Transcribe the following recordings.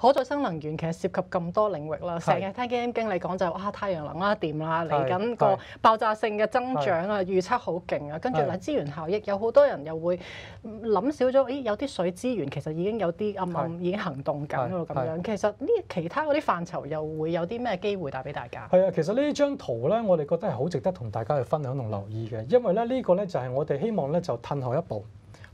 可再生能源其實涉及咁多領域啦，成日聽經理講就哇太陽能啦、電啦，嚟緊個爆炸性嘅增長啊，預測好勁啊，跟住嗱資源效益，有好多人又會諗少咗，咦有啲水資源其實已經有啲暗暗已經行動緊咯咁樣。其實呢其他嗰啲範疇又會有啲咩機會帶俾大家？係啊，其實呢張圖咧，我哋覺得係好值得同大家去分享同留意嘅，因為咧呢個咧就係我哋希望咧就褪後一步。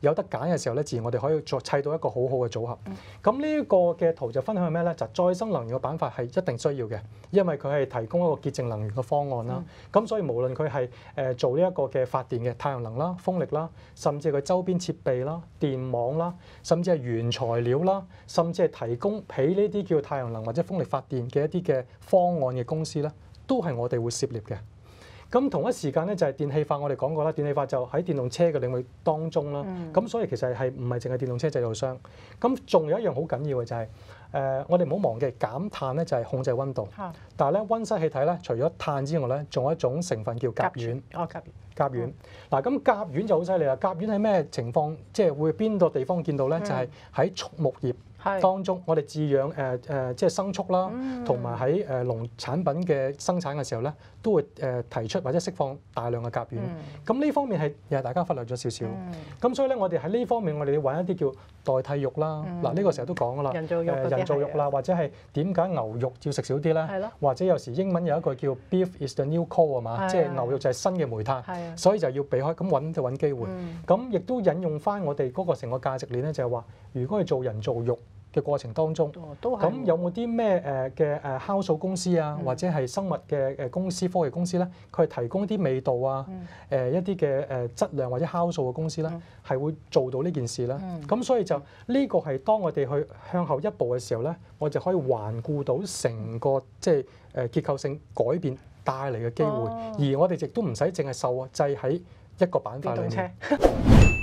有得揀嘅時候咧，自然我哋可以再砌到一個好好嘅組合。咁呢個嘅圖就分享咩咧？就再生能源嘅板塊係一定需要嘅，因為佢係提供一個節能能源嘅方案啦。咁所以無論佢係誒做呢一個嘅發電嘅太陽能啦、風力啦，甚至係佢周邊設備啦、電網啦，甚至係原材料啦，甚至係提供俾呢啲叫太陽能或者風力發電嘅一啲嘅方案嘅公司咧，都係我哋會涉獵嘅。咁同一時間咧就係電氣化，我哋講過啦，電氣化就喺電動車嘅領域當中啦。咁所以其實係唔係淨係電動車製造商？咁仲有一樣好緊要嘅就係誒，我哋唔好忘記減碳咧，就係控制温度。但係咧，温室氣體咧，除咗碳之外咧，仲有一種成分叫甲烷。哦，甲烷，甲烷。嗱，咁甲烷就好犀利啦。甲烷喺咩情況，即係會邊個地方見到咧？就係喺畜牧業。當中，我哋飼養誒誒，即係生畜啦，同埋喺誒農產品嘅生產嘅時候咧，都會誒提出或者釋放大量嘅甲烷。咁呢方面係又係大家忽略咗少少。咁所以咧，我哋喺呢方面，我哋要揾一啲叫代替肉啦。嗱，呢個成日都講噶啦，人造肉啦，或者係點解牛肉要食少啲咧？或者有時英文有一句叫 Beef is the new coal 啊嘛，即係牛肉就係新嘅煤炭，所以就要避開。咁揾就揾機會。咁亦都引用翻我哋嗰個成個價值鏈咧，就係話，如果係做人造肉。嘅過程當中，咁有冇啲咩誒嘅誒酵素公司啊，或者係生物嘅誒公司、科技公司咧，佢提供一啲味道啊，誒一啲嘅誒質量或者酵素嘅公司咧，係會做到呢件事咧？咁所以就呢個係當我哋去向後一步嘅時候咧，我就可以環顧到成個即係誒結構性改變帶嚟嘅機會，而我哋亦都唔使淨係受制喺一個板塊面。